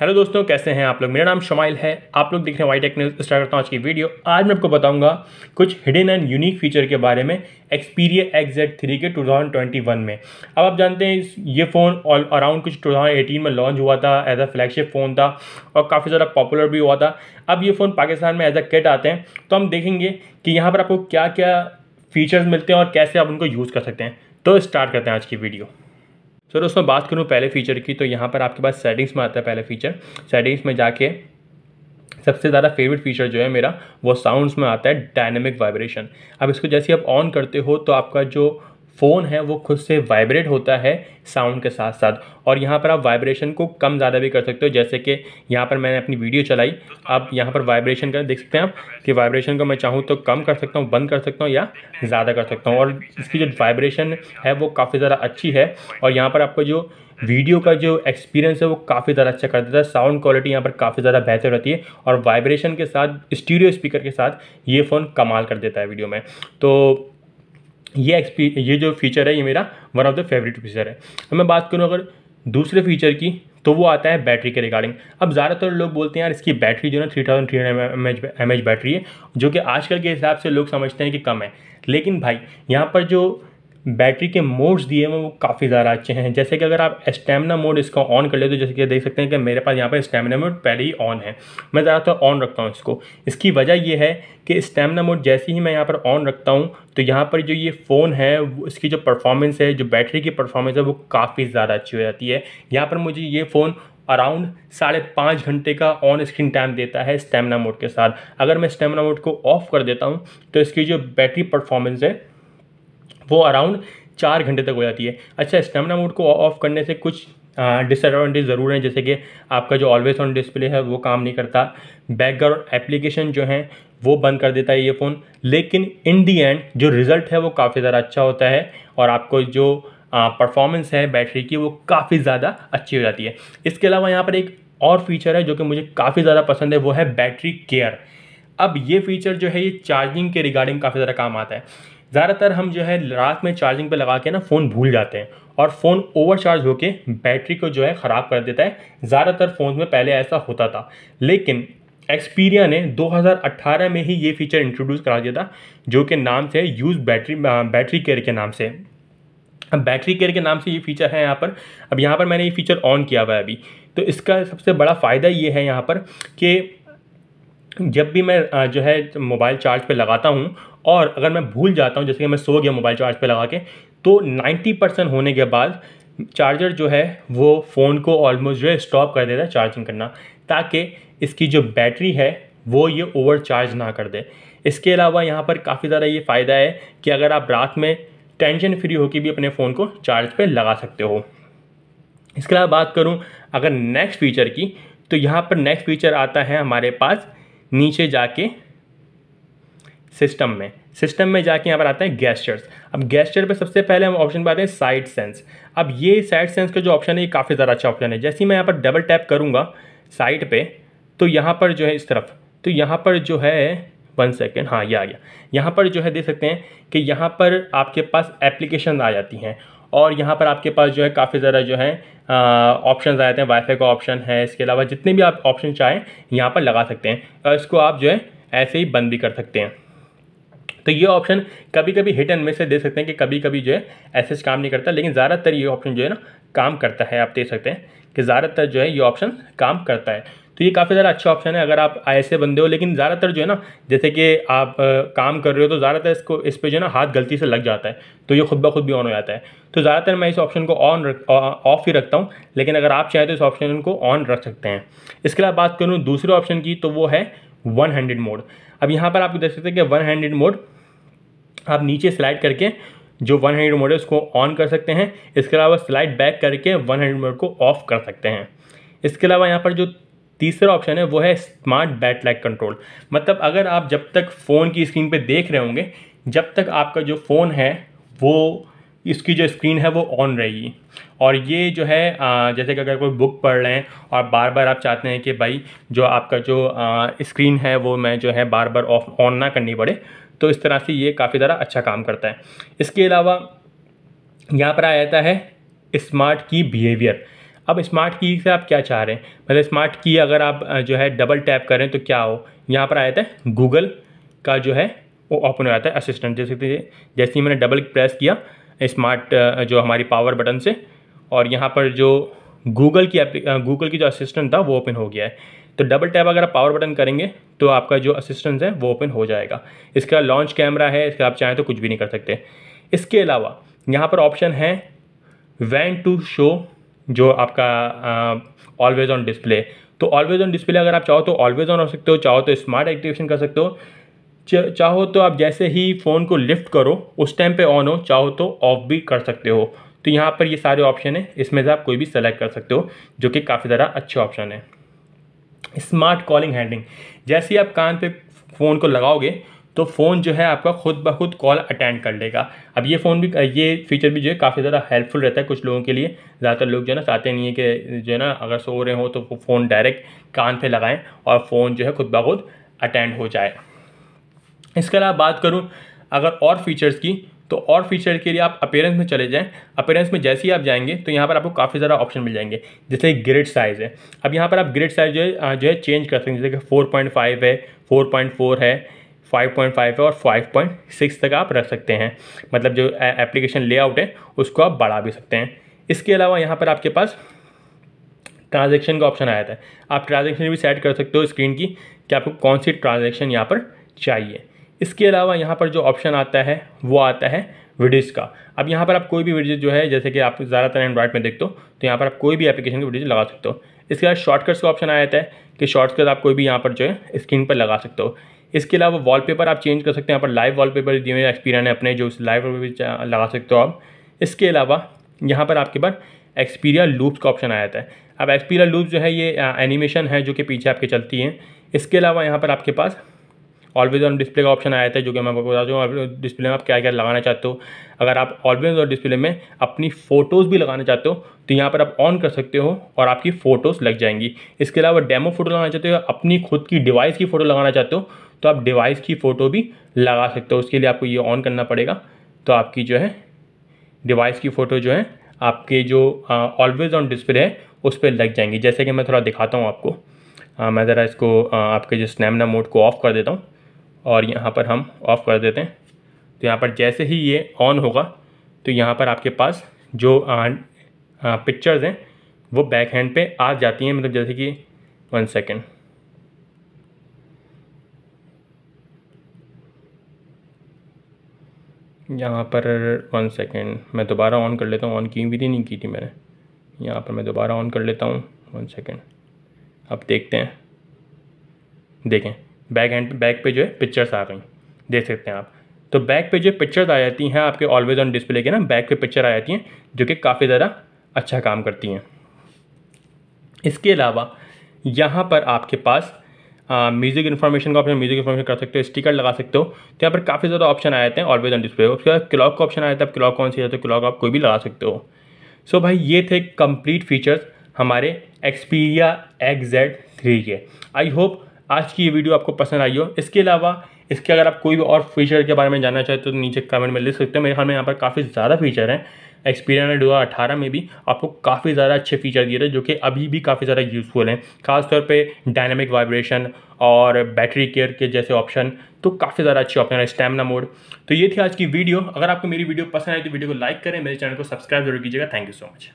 hello दोस्तों कैसे हैं आप लोग मेरा नाम शमाइल है आप लोग देख रहे हैं वाई टेक न्यूज़ स्टार्ट करता हूँ आज की वीडियो आज मैं आपको बताऊंगा कुछ हिडन एंड यूनिक फीचर के बारे में एक्सपीरिया एक्स थ्री के 2021 में अब आप जानते हैं ये फ़ोन अराउंड कुछ 2018 में लॉन्च हुआ था एज अ फ्लैगशिप फ़ोन था और काफ़ी ज़्यादा पॉपुलर भी हुआ था अब ये फ़ोन पाकिस्तान में एज अ किट आते हैं तो हम देखेंगे कि यहाँ पर आपको क्या क्या फीचर्स मिलते हैं और कैसे आप उनको यूज़ कर सकते हैं तो स्टार्ट करते हैं आज की वीडियो तो उसमें बात करूँ पहले फीचर की तो यहाँ पर आपके पास सेटिंग्स में आता है पहले फीचर सेटिंग्स में जाके सबसे ज़्यादा फेवरेट फीचर जो है मेरा वो साउंड्स में आता है डायनेमिक वाइब्रेशन अब इसको जैसे आप ऑन करते हो तो आपका जो फ़ोन है वो खुद से वाइब्रेट होता है साउंड के साथ साथ और यहाँ पर आप वाइब्रेशन को कम ज़्यादा भी कर सकते हो जैसे कि यहाँ पर मैंने अपनी वीडियो चलाई अब यहाँ पर वाइब्रेशन कर देख सकते हैं आप कि वाइब्रेशन को मैं चाहूँ तो कम कर सकता हूँ बंद कर सकता हूँ या ज़्यादा कर सकता हूँ और इसकी जो वाइब्रेशन है वो काफ़ी ज़्यादा अच्छी है और यहाँ पर आपको जो वीडियो का जो एक्सपीरियंस है वो काफ़ी ज़्यादा अच्छा कर देता है साउंड क्वालिटी यहाँ पर काफ़ी ज़्यादा बेहतर रहती है और वाइब्रेशन के साथ स्टीरियो स्पीकर के साथ ये फ़ोन कमाल कर देता है वीडियो में तो ये एक्सपी ये जो फीचर है ये मेरा one of the favourite feature है अब मैं बात करूँ अगर दूसरे फीचर की तो वो आता है बैटरी के रिगार्डिंग अब ज़्यादातर लोग बोलते हैं यार इसकी बैटरी जो ना three thousand three hundred M H battery है जो कि आजकल के हिसाब से लोग समझते हैं कि कम है लेकिन भाई यहाँ पर जो बैटरी के मोड्स दिए हुए वो काफ़ी ज़्यादा अच्छे हैं जैसे कि अगर आप स्टेमिना मोड इसका ऑन कर ले तो जैसे कि देख सकते हैं कि मेरे पास यहाँ पर स्टेमिना मोड पहले ही ऑन है मैं ज़्यादातर ऑन रखता हूँ इसको इसकी वजह यह है कि स्टेमिना मोड जैसे ही मैं यहाँ पर ऑन रखता हूँ तो यहाँ पर जो ये फ़ोन है इसकी जो परफॉर्मेंस है जो बैटरी की परफॉर्मेंस है वो काफ़ी ज़्यादा अच्छी हो जाती है यहाँ पर मुझे ये फ़ोन अराउंड साढ़े पाँच घंटे का ऑन स्क्रीन टाइम देता है स्टेमिना मोड के साथ अगर मैं स्टेमिना मोड को ऑफ़ कर देता हूँ तो इसकी जो बैटरी परफॉर्मेंस है वो अराउंड चार घंटे तक हो जाती है अच्छा स्टेमिना मोड को ऑफ करने से कुछ डिसएडवांटेज ज़रूर हैं जैसे कि आपका जो ऑलवेज ऑन डिस्प्ले है वो काम नहीं करता बैकग्राउंड एप्लीकेशन जो है वो बंद कर देता है ये फ़ोन लेकिन इन दी एंड जो रिज़ल्ट है वो काफ़ी ज़्यादा अच्छा होता है और आपको जो परफॉर्मेंस है बैटरी की वो काफ़ी ज़्यादा अच्छी हो जाती है इसके अलावा यहाँ पर एक और फीचर है जो कि मुझे काफ़ी ज़्यादा पसंद है वो है बैटरी केयर अब ये फीचर जो है ये चार्जिंग के रिगार्डिंग काफ़ी ज़्यादा काम आता है ज़्यादातर हम जो है रात में चार्जिंग पे लगा के ना फ़ोन भूल जाते हैं और फ़ोन ओवरचार्ज होके बैटरी को जो है ख़राब कर देता है ज़्यादातर फ़ोन में पहले ऐसा होता था लेकिन एक्सपीरिया ने 2018 में ही ये फीचर इंट्रोड्यूस करा दिया था जो कि नाम से यूज़ बैटरी बैटरी केयर के नाम से अब बैटरी केयर के नाम से ये फीचर है यहाँ पर अब यहाँ पर मैंने ये फीचर ऑन किया हुआ है अभी तो इसका सबसे बड़ा फ़ायदा ये है यहाँ पर कि जब भी मैं जो है मोबाइल चार्ज पे लगाता हूँ और अगर मैं भूल जाता हूँ जैसे कि मैं सो गया मोबाइल चार्ज पर लगा के तो नाइन्टी परसेंट होने के बाद चार्जर जो है वो फ़ोन को ऑलमोस्ट जो है स्टॉप कर देता है चार्जिंग करना ताकि इसकी जो बैटरी है वो ये ओवर चार्ज ना कर दे इसके अलावा यहाँ पर काफ़ी ज़्यादा ये फ़ायदा है कि अगर आप रात में टेंशन फ्री होकर भी अपने फ़ोन को चार्ज पे लगा सकते हो इसके अलावा बात करूँ अगर नेक्स्ट फीचर की तो यहाँ पर नेक्स्ट फीचर आता है हमारे पास नीचे जाके सिस्टम में सिस्टम में जाके यहाँ पर आते हैं गैस्चर्स अब गैस्चर पे सबसे पहले हम ऑप्शन पर आते हैं साइड सेंस अब ये साइड सेंस का जो ऑप्शन है ये काफ़ी ज़्यादा अच्छा ऑप्शन है जैसे ही मैं यहाँ पर डबल टैप करूँगा साइड पे तो यहाँ पर जो है इस तरफ तो यहाँ पर जो है वन सेकेंड हाँ ये आ गया यहाँ पर जो है देख सकते हैं कि यहाँ पर आपके पास एप्लीकेशन आ जाती हैं और यहाँ पर आपके पास जो है काफ़ी ज़्यादा जो है ऑप्शन आ जाते हैं वाईफाई का ऑप्शन है इसके अलावा जितने भी आप ऑप्शन चाहें यहाँ पर लगा सकते हैं और इसको आप जो है ऐसे ही बंद भी कर सकते हैं तो ये ऑप्शन कभी कभी हिट एंड मिस से दे सकते हैं कि कभी कभी जो है ऐसे काम नहीं करता लेकिन ज़्यादातर ये ऑप्शन जो है ना काम करता है आप देख सकते हैं कि ज़्यादातर जो है ये ऑप्शन काम करता है तो ये काफ़ी ज़्यादा अच्छा ऑप्शन है अगर आप ऐसे बंदे हो लेकिन ज़्यादातर जो है ना जैसे कि आप आ, काम कर रहे हो तो ज़्यादातर इसको इस पर जो है ना हाथ गलती से लग जाता है तो ये खुद ब खुद भी ऑन हो जाता है तो ज़्यादातर मैं इस ऑप्शन को ऑन ऑफ ही रखता हूँ लेकिन अगर आप चाहें तो इस ऑप्शन को ऑन रख सकते हैं इसके अलावा बात करूँ दूसरे ऑप्शन की तो वो है वन हैंडेड मोड अब यहाँ पर आप देख सकते हैं कि वन हैंडेड मोड आप नीचे स्लाइड करके जो 100 हंड्रेड मोड है उसको ऑन कर सकते हैं इसके अलावा स्लाइड बैक करके 100 हंड्रेड मोड को ऑफ कर सकते हैं इसके अलावा यहाँ पर जो तीसरा ऑप्शन है वो है स्मार्ट बैट लाइट कंट्रोल मतलब अगर आप जब तक फ़ोन की स्क्रीन पे देख रहे होंगे जब तक आपका जो फ़ोन है वो इसकी जो स्क्रीन है वो ऑन रहेगी और ये जो है जैसे कि अगर कोई बुक पढ़ रहे हैं और बार बार आप चाहते हैं कि भाई जो आपका जो स्क्रीन है वो मैं जो है बार बार ऑफ ऑन ना करनी पड़े तो इस तरह से ये काफ़ी ज़्यादा अच्छा काम करता है इसके अलावा यहाँ पर आ जाता है स्मार्ट की बिहेवियर अब स्मार्ट की से आप क्या चाह रहे हैं मतलब स्मार्ट की अगर आप जो है डबल टैप करें तो क्या हो यहाँ पर आ जाता है गूगल का जो है वो ओपन हो जाता है असिस्टेंट जैसे जैसे ही मैंने डबल प्रेस किया स्मार्ट जो हमारी पावर बटन से और यहाँ पर जो गूगल की गूगल की जो असिस्टेंट था वो ओपन हो गया है तो डबल टैप अगर आप पावर बटन करेंगे तो आपका जो असिस्टेंस है वो ओपन हो जाएगा इसका लॉन्च कैमरा है इसका आप चाहें तो कुछ भी नहीं कर सकते इसके अलावा यहाँ पर ऑप्शन है वैन टू शो जो आपका ऑलवेज ऑन डिस्प्ले तो ऑलवेज ऑन डिस्प्ले अगर आप चाहो तो ऑलवेज ऑन हो सकते हो चाहो तो स्मार्ट एक्टिवेशन कर सकते हो चाहो तो आप जैसे ही फ़ोन को लिफ्ट करो उस टाइम पे ऑन हो चाहो तो ऑफ भी कर सकते हो तो यहाँ पर ये सारे ऑप्शन हैं इसमें से आप कोई भी सेलेक्ट कर सकते हो जो कि काफ़ी ज़्यादा अच्छे ऑप्शन है स्मार्ट कॉलिंग हैंडलिंग जैसे ही आप कान पे फ़ोन को लगाओगे तो फ़ोन जो है आपका खुद ब खुद कॉल अटेंड कर लेगा अब ये फ़ोन भी ये फीचर भी जो है काफ़ी ज़्यादा हेल्पफुल रहता है कुछ लोगों के लिए ज़्यादातर लोग जो है ना चाहते नहीं है कि जो है ना अगर सो रहे हों तो फ़ोन डायरेक्ट कान पे लगाएं और फ़ोन जो है खुद ब खुद अटेंड हो जाए इसके अलावा बात करूँ अगर और फीचर्स की तो और फीचर के लिए आप अपेयरेंस में चले जाएँ अपेयरेंस में जैसे ही आप जाएंगे तो यहाँ पर आपको काफ़ी सारा ऑप्शन मिल जाएंगे जैसे ग्रेड साइज़ है अब यहाँ पर आप ग्रेड साइज़ जो है जो है चेंज कर सकते हैं जैसे कि फोर पॉइंट फाइव है फोर पॉइंट फोर है 5.5 है और 5.6 तक आप रख सकते हैं मतलब जो एप्लीकेशन लेआउट है उसको आप बढ़ा भी सकते हैं इसके अलावा यहाँ पर आपके पास ट्रांजेक्शन का ऑप्शन आया था आप ट्रांजेक्शन भी सेट कर सकते हो स्क्रीन की कि आपको कौन सी ट्रांजेक्शन यहाँ पर चाहिए इसके अलावा यहाँ पर जो ऑप्शन आता है वो आता है विडिज का अब यहाँ पर आप कोई भी विडिज जो है जैसे कि आप ज़्यादातर एंड्रॉइड में देखते हो तो यहाँ पर आप कोई भी एप्लीकेशन की वीडियो लगा सकते हो इसके बाद शॉर्टकट्स का ऑप्शन आ जाता है कि शॉर्टकट आप कोई भी यहाँ पर जो है स्क्रीन पर लगा सकते हो इसके अलावा वॉलपेपर आप चेंज कर सकते हैं यहाँ पर लाइव वॉलपेपर दिए हुए एक्सपीरियन है अपने जो लाइव वॉलपेपर लगा सकते हो आप इसके अलावा यहाँ पर आपके पास एक्सपीरिया लूप्स का ऑप्शन आया जाता है अब एक्सपीरिया लूप जो है ये एनिमेशन है जो कि पीछे आपके चलती हैं इसके अलावा यहाँ पर आपके पास ऑलवेज ऑन डिस्प्ले का ऑप्शन आया था जो कि मैं आपको बता दूँ डिस्प्ले में आप क्या क्या लगाना चाहते हो अगर आप ऑलवेज ऑन डिस्प्ले में अपनी फ़ोटोज़ भी लगाना चाहते हो तो यहाँ पर आप ऑन कर सकते हो और आपकी फ़ोटोज़ लग जाएंगी इसके अलावा डेमो फ़ोटो लगाना चाहते हो अपनी खुद की डिवाइस की फ़ोटो लगाना चाहते हो तो आप डिवाइस की फ़ोटो भी लगा सकते हो उसके लिए आपको ये ऑन करना पड़ेगा तो आपकी जो है डिवाइस की फ़ोटो जो है आपके जो ऑलवेज़ ऑन डिस्प्ले है उस पर लग जाएंगी जैसे कि मैं थोड़ा दिखाता हूँ आपको आ, मैं ज़रा इसको आ, आपके जो स्नैमना मोड को ऑफ़ कर देता हूँ और यहाँ पर हम ऑफ़ कर देते हैं तो यहाँ पर जैसे ही ये ऑन होगा तो यहाँ पर आपके पास जो पिक्चर्स हैं वो बैक हैंड पे आ जाती हैं मतलब जैसे कि वन सेकेंड यहाँ पर वन सेकेंड मैं दोबारा ऑन कर लेता हूँ ऑन की भी थी नहीं की थी मैंने यहाँ पर मैं दोबारा ऑन कर लेता हूँ वन सेकेंड अब देखते हैं देखें बैक एंड बैक पे जो है पिक्चर्स आ गई देख सकते हैं आप तो बैक पे जो पिक्चर्स आ जाती हैं आपके ऑलवेज ऑन डिस्प्ले के ना बैक पे पिक्चर आ जाती हैं जो कि काफ़ी ज़्यादा अच्छा काम करती हैं इसके अलावा यहाँ पर आपके पास म्यूज़िक इन्फॉर्मेशन का ऑप्शन म्यूज़िक इन्फॉर्मेशन कर सकते हो स्टिकर लगा सकते हो तो यहाँ पर काफ़ी ज़्यादा ऑप्शन आए हैं ऑलवेज ऑन डिस्प्ले उसके बाद क्लॉक का ऑप्शन आया था आप क्लॉक कौन सी जाते हो क्लॉक आप कोई भी लगा सकते हो सो so भाई ये थे कंप्लीट फीचर्स हमारे एक्सपीरिया एक्स जेड थ्री के आई होप आज की ये वीडियो आपको पसंद आई हो इसके अलावा इसके अगर आप कोई भी और फीचर के बारे में जानना चाहते हो तो नीचे कमेंट में लिख सकते हैं मेरे ख्याल में यहाँ पर काफ़ी ज़्यादा फीचर हैं एक्सपीरियंस में दो हज़ार में भी आपको काफ़ी ज़्यादा अच्छे फीचर दिए थे जो कि अभी भी काफ़ी ज़्यादा यूज़फुल हैं खासतौर पर डायनामिक वाइब्रेशन और बैटरी केयर के जैसे ऑप्शन तो काफ़ी ज़्यादा अच्छे ऑप्शन है स्टैमिना मोड तो ये थी आज की वीडियो अगर आपको मेरी वीडियो पसंद आई तो वीडियो को लाइक करें मेरे चैनल को सब्सक्राइब जरूर कीजिएगा थैंक यू सो मच